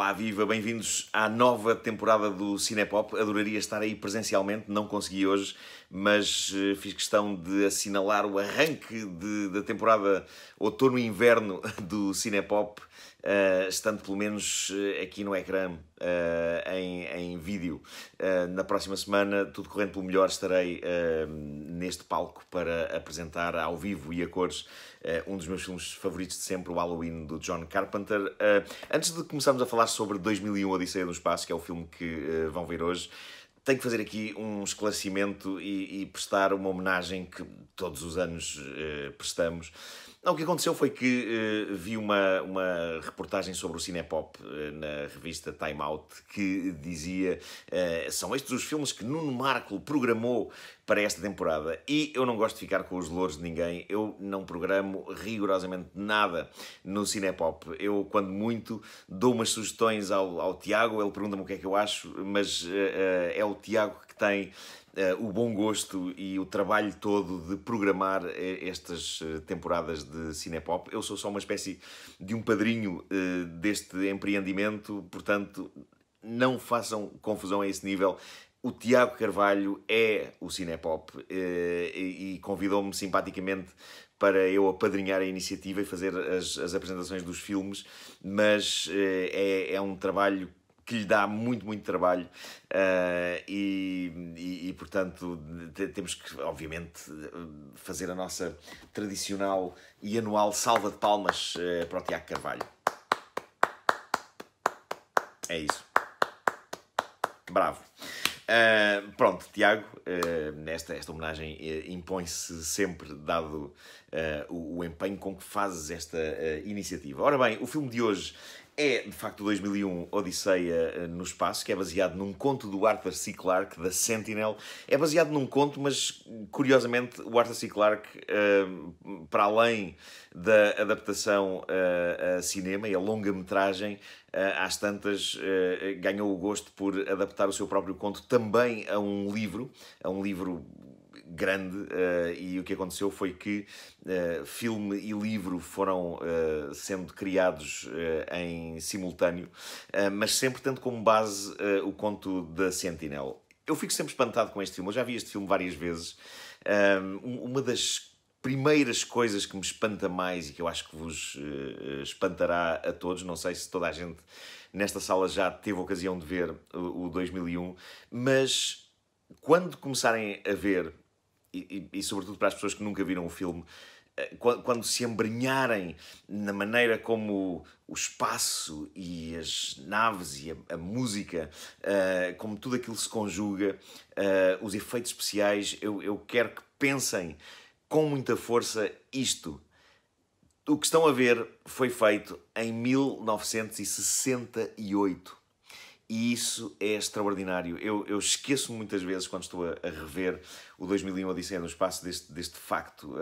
Olá, viva! Bem-vindos à nova temporada do Cinepop. Adoraria estar aí presencialmente, não consegui hoje, mas eh, fiz questão de assinalar o arranque da temporada outono-inverno do Cinepop uh, estando pelo menos eh, aqui no ecrã, uh, em, em vídeo. Uh, na próxima semana, tudo correndo pelo melhor, estarei neste palco para apresentar ao vivo e a cores um dos meus filmes favoritos de sempre, o Halloween, do John Carpenter. antes de começarmos a falar sobre 2001 Odisseia do Espaço, que é o filme que vão ver hoje, tenho que fazer aqui um esclarecimento e, e prestar uma homenagem que todos os anos prestamos não, o que aconteceu foi que uh, vi uma, uma reportagem sobre o Cinepop uh, na revista Time Out que dizia uh, são estes os filmes que Nuno Marco programou para esta temporada. E eu não gosto de ficar com os louros de ninguém, eu não programo rigorosamente nada no Cinepop. Eu, quando muito, dou umas sugestões ao, ao Tiago, ele pergunta-me o que é que eu acho, mas uh, uh, é o Tiago que tem Uh, o bom gosto e o trabalho todo de programar estas temporadas de Cinepop. Eu sou só uma espécie de um padrinho uh, deste empreendimento, portanto, não façam confusão a esse nível o Tiago Carvalho é o Cinepop eh, e convidou-me simpaticamente para eu apadrinhar a iniciativa e fazer as, as apresentações dos filmes, mas eh, é, é um trabalho que lhe dá muito, muito trabalho uh, e, e, e, portanto, temos que, obviamente, fazer a nossa tradicional e anual salva de palmas uh, para o Tiago Carvalho. É isso. Bravo. Ah, pronto, Tiago, uh, esta, esta homenagem uh, impõe-se sempre, dado uh, o, o, empenho com que fazes esta iniciativa. Ora bem, o filme de hoje é, de facto, 2001 Odisseia eh, no Espaço, que é baseado num conto do Arthur C. Clarke, da Sentinel. É baseado num conto, mas, curiosamente, o Arthur C. Clarke, eh, para além da adaptação eh, a cinema e a longa-metragem, às tantas ganhou o gosto por adaptar o seu próprio conto também a um livro, a um livro grande uh, e o que aconteceu foi que uh, filme e livro foram uh, sendo criados em simultâneo, mas sempre tendo como base o conto da Sentinel. Eu fico sempre espantado com este filme, eu já vi este filme várias vezes. Ehm, uma das primeiras coisas que me espanta mais e que eu acho que vos espantará a todos, não sei se toda a gente nesta sala já teve a ocasião de ver o, o 2001, mas quando começarem a ver e, e, e sobretudo para as pessoas que nunca viram o filme, eh, quando, se embrenharem na maneira como o espaço e as naves e a, a música, uh, como tudo aquilo se conjuga, uh, os efeitos especiais, eu, eu quero que pensem com muita força isto. O que estão a ver foi feito em 1968. E isso é extraordinário. Eu, eu esqueço muitas vezes, quando estou a, a rever o 2001 Odisseia no Espaço, deste, deste facto. Uh,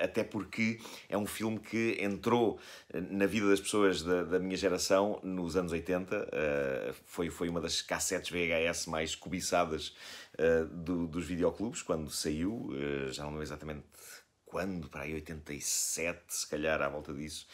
até porque é um filme que entrou eh, na vida das pessoas da, da minha geração nos anos 80. Uh, eh, foi, foi uma das cassetes VHS mais cobiçadas uh, do, dos videoclubes, quando saiu. já não lembro exatamente quando, para aí 87, se calhar, à volta disso.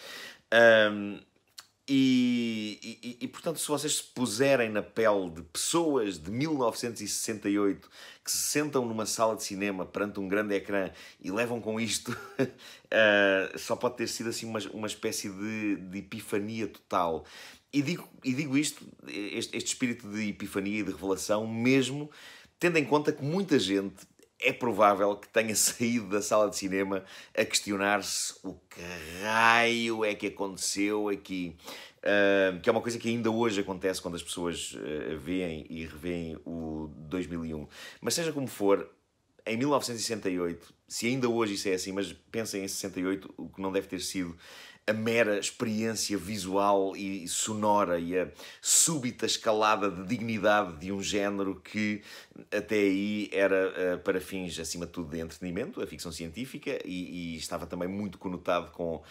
E, e, e, portanto, se vocês se puserem na pele de pessoas de 1968 que se sentam numa sala de cinema perante um grande ecrã e levam com isto, uh, só pode ter sido assim uma, uma espécie de, de epifania total. E digo, e digo isto, este, este espírito de epifania e de revelação, mesmo tendo em conta que muita gente é provável que tenha saído da sala de cinema a questionar-se o que raio é que aconteceu aqui. Uh, que é uma coisa que ainda hoje acontece quando as pessoas uh, veem e revêem o 2001. Mas seja como for, em 1968, se ainda hoje isso é assim, mas pensem em 68, o que não deve ter sido a mera experiência visual e sonora e a súbita escalada de dignidade de um género que até aí era eh, para fins, acima de tudo, de entretenimento, a ficção científica, e, e estava também muito conotado com uh,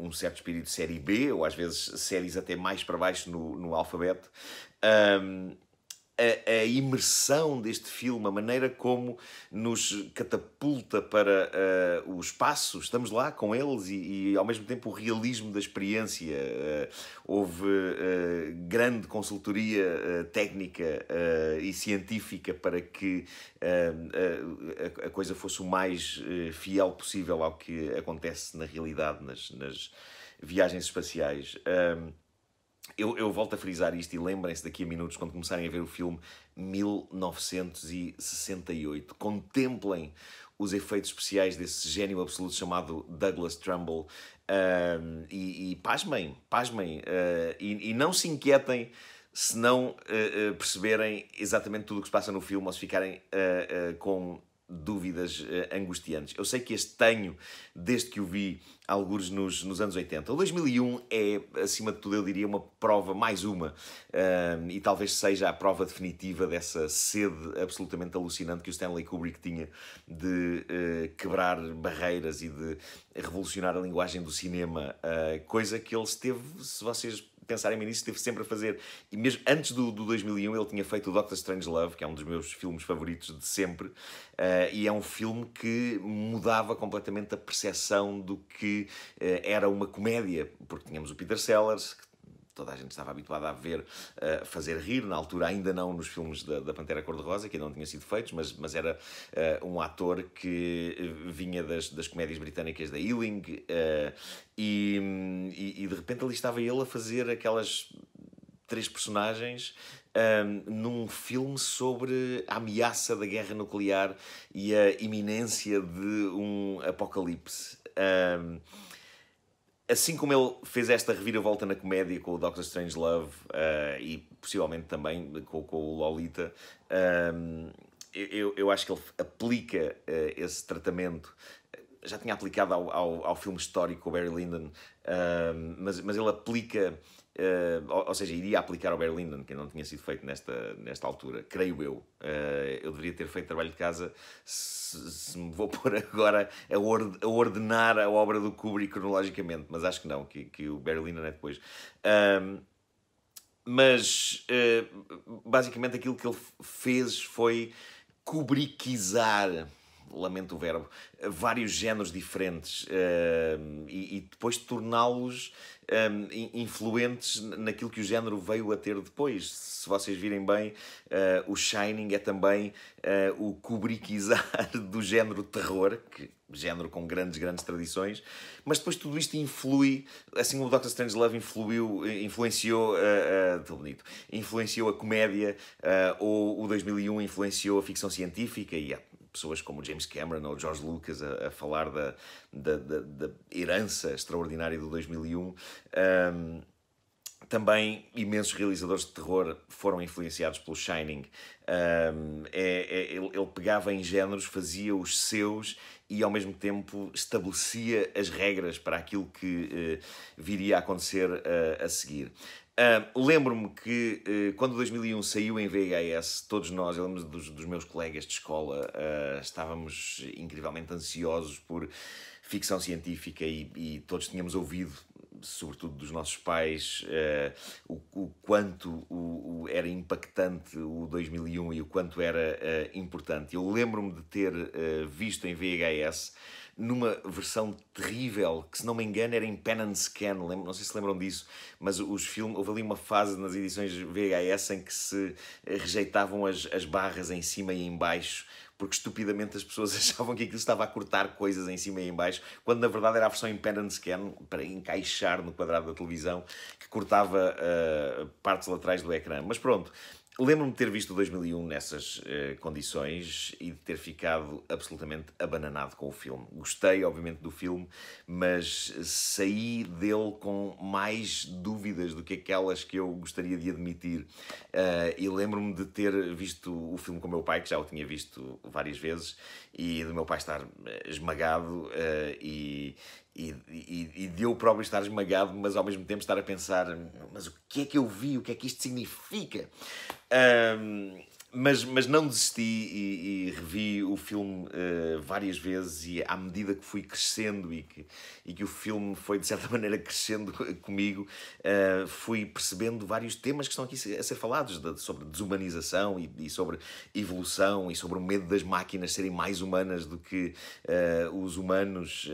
um certo espírito de série B, ou às vezes séries até mais para baixo no, no alfabeto. Um, a, a, imersão deste filme, a maneira como nos catapulta para uh, o espaço, estamos lá com eles e, e, ao mesmo tempo o realismo da experiência. Uh, houve uh, grande consultoria técnica e científica para que a, a, coisa fosse o mais fiel possível ao que acontece na realidade nas, nas viagens espaciais. Ehm, eu, eu, volto a frisar isto e lembrem-se daqui a minutos, quando começarem a ver o filme 1968. Contemplem os efeitos especiais desse gênio absoluto chamado Douglas Trumbull e, e pasmem, pasmem uh, e, e, não se inquietem se não uh, perceberem exatamente tudo o que se passa no filme ou se ficarem com dúvidas eh, angustiantes. Eu sei que este tenho desde que o vi, alguns nos, nos anos 80. O 2001 é, acima de tudo, eu diria, uma prova, mais uma, eh, e talvez seja a prova definitiva dessa sede absolutamente alucinante que o Stanley Kubrick tinha de uh, quebrar barreiras e de revolucionar a linguagem do cinema, uh, coisa que ele esteve, se vocês pensar em Menezes teve sempre a fazer. E mesmo antes do, do 2001 ele tinha feito o Doctor Strange Love, que é um dos meus filmes favoritos de sempre, uh, e é um filme que mudava completamente a percepção do que uh, era uma comédia, porque tínhamos o Peter Sellers, que toda a gente estava habituada a ver a eh, fazer rir, na altura ainda não nos filmes da, da Pantera Cor-de-Rosa, que ainda não tinham sido feitos, mas, mas era uh, um ator que eh, vinha das, das comédias britânicas da Ealing uh, e, e, e de repente ali estava ele a fazer aquelas três personagens um, num filme sobre a ameaça da guerra nuclear e a iminência de um apocalipse. Um, assim como ele fez esta reviravolta na comédia com o Doctor Strange Love uh, e possivelmente também com, com o Lolita, um, ehm, eu, eu acho que ele aplica uh, esse tratamento. Já tinha aplicado ao, ao, ao filme histórico com o Barry Lyndon, ehm, mas, mas ele aplica Uh, ou, seja, iria aplicar ao Berlinden, que não tinha sido feito nesta, nesta altura, creio eu. Uh, eh, eu deveria ter feito trabalho de casa se, se me vou pôr agora a, orde, a, ordenar a obra do Kubrick cronologicamente, mas acho que não, que, que o Berlinden é depois. Uh, mas eh, basicamente aquilo que ele fez foi Kubrickizar lamento o verbo, vários géneros diferentes uh, e, e, depois torná-los um, ehm, influentes naquilo que o género veio a ter depois. Se vocês virem bem, uh, o Shining é também uh, o Kubrickizar do género terror, que género com grandes, grandes tradições, mas depois tudo isto influi, assim como o Doctor Strange Love influiu, eh, influenciou, uh, uh, bonito, influenciou a comédia, uh, ou o 2001 influenciou a ficção científica, e yeah. É pessoas como James Cameron ou George Lucas a, a falar da, da, da, da, herança extraordinária do 2001. Um, também imensos realizadores de terror foram influenciados pelo Shining. Um, é, é, ele, ele pegava em géneros, fazia os seus e ao mesmo tempo estabelecia as regras para aquilo que eh, viria a acontecer eh, a seguir lembro-me que uh, quando 2001 saiu em VHS, todos nós, eu lembro dos, dos meus colegas de escola, uh, estávamos incrivelmente ansiosos por ficção científica e, e, todos tínhamos ouvido, sobretudo dos nossos pais, uh, o, o, quanto o, o era impactante o 2001 e o quanto era ah, importante. Eu lembro-me de ter visto em VHS numa versão terrível, que se não me engano era em Pen and Scan, lembro, não sei se lembram disso, mas os filmes, houve ali uma fase nas edições VHS em que se eh, rejeitavam as, as barras em cima e em baixo, porque estupidamente as pessoas achavam que aquilo estava a cortar coisas em cima e em baixo, quando na verdade era a versão em pen and scan, para encaixar no quadrado da televisão, que cortava uh, partes laterais do ecrã. Mas pronto, Lembro-me de ter visto o 2001 nessas uh, condições e de ter ficado absolutamente abananado com o filme. Gostei, obviamente, do filme, mas saí dele com mais dúvidas do que aquelas que eu gostaria de admitir. Uh, e lembro-me de ter visto o filme com o meu pai, que já o tinha visto várias vezes, e do meu pai estar eh, esmagado uh, e, e, e, e deu o próprio estar esmagado, mas ao mesmo tempo estar a pensar: mas o que é que eu vi? O que é que isto significa? Um, mas, mas não desisti e, e revi o filme uh, várias vezes e à medida que fui crescendo e que, e que o filme foi de certa maneira crescendo comigo, uh, fui percebendo vários temas que estão aqui a ser falados de, sobre desumanização e, e, sobre evolução e sobre o medo das máquinas serem mais humanas do que uh, os humanos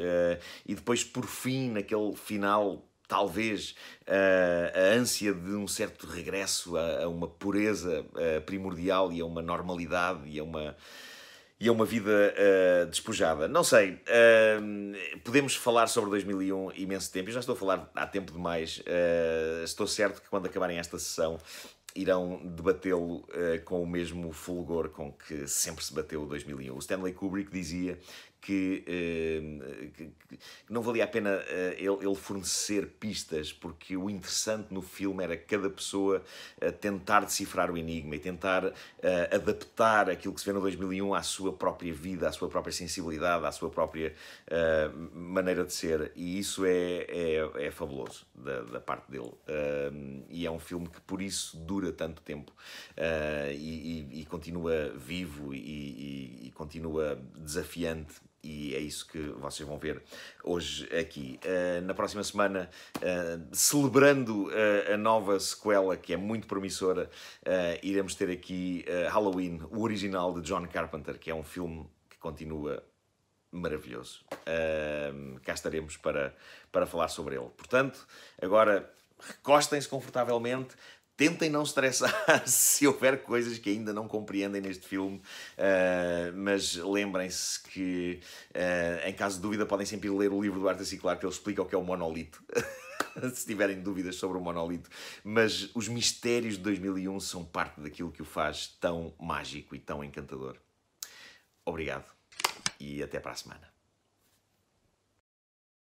e depois por fim naquele final talvez eh, a ânsia de um certo regresso a, uma pureza eh, primordial e a uma normalidade e a uma e a uma vida uh, despojada. Não sei, uh, podemos falar sobre 2001 imenso tempo. Eu já estou a falar há tempo demais. Uh, estou certo que quando acabarem esta sessão irão debatê-lo com o mesmo fulgor com que sempre se bateu o 2001. O Stanley Kubrick dizia que, eh, que, que não valia a pena eh, ele, ele, fornecer pistas, porque o interessante no filme era cada pessoa eh, tentar decifrar o enigma e tentar adaptar aquilo que se vê no 2001 à sua própria vida, à sua própria sensibilidade, à sua própria maneira de ser. E isso é, é, é fabuloso da, da, parte dele. e é um filme que, por isso, dura tanto tempo e, e, e continua vivo e, e continua desafiante e é isso que vocês vão ver hoje aqui. Uh, na próxima semana, uh, celebrando uh, a nova sequela, que é muito promissora, iremos ter aqui Halloween, o original de John Carpenter, que é um filme que continua maravilhoso. Ehm, cá estaremos para, para falar sobre ele. Portanto, agora recostem-se confortavelmente, Tentem não estressar se houver coisas que ainda não compreendem neste filme, uh, mas lembrem-se que, uh, em caso de dúvida, podem sempre ler o livro do Arthur C. Clarke, que ele explica o que é o monolito. se tiverem dúvidas sobre o monolito. Mas os mistérios de 2001 são parte daquilo que o faz tão mágico e tão encantador. Obrigado e até para a semana.